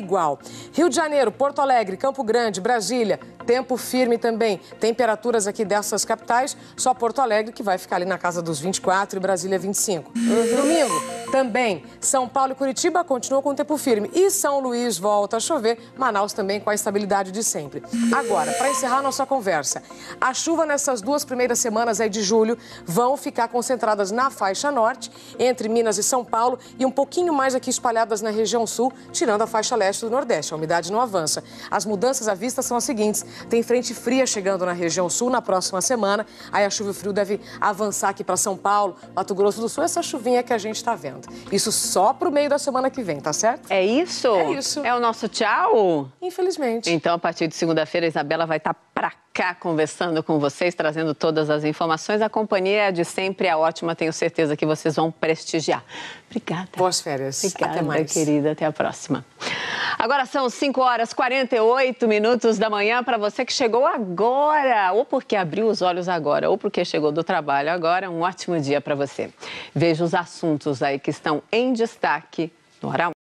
igual. Rio de Janeiro, Porto Alegre, Campo Grande, Brasília, tempo firme também. Temperaturas aqui dessas capitais, só Porto Alegre que vai ficar ali na casa dos 24 e Brasília 25. Uhum. Domingo também, São Paulo e Curitiba continuam com tempo firme e São Luís volta a chover, Manaus também com a estabilidade de sempre. Agora, para encerrar nossa conversa, a chuva nessas duas primeiras semanas aí de julho vão ficar concentradas na faixa norte, entre Minas e São Paulo e um pouquinho mais aqui espalhadas na região sul, tirando a faixa leste sudeste do nordeste. A umidade não avança. As mudanças à vista são as seguintes: tem frente fria chegando na região sul na próxima semana. Aí a chuva e o frio deve avançar aqui para São Paulo, Mato Grosso do Sul, essa chuvinha que a gente está vendo. Isso só para o meio da semana que vem, tá certo? É isso? É isso. É o nosso tchau? Infelizmente. Então, a partir de segunda-feira, a Isabela vai estar tá pra cá conversando com vocês, trazendo todas as informações. A companhia é de sempre é ótima, tenho certeza que vocês vão prestigiar. Obrigada. Boas férias. Obrigada, Até mais. querida. Até a próxima. Agora são 5 horas 48 minutos da manhã para você que chegou agora, ou porque abriu os olhos agora, ou porque chegou do trabalho agora. Um ótimo dia para você. Veja os assuntos aí que estão em destaque no horário.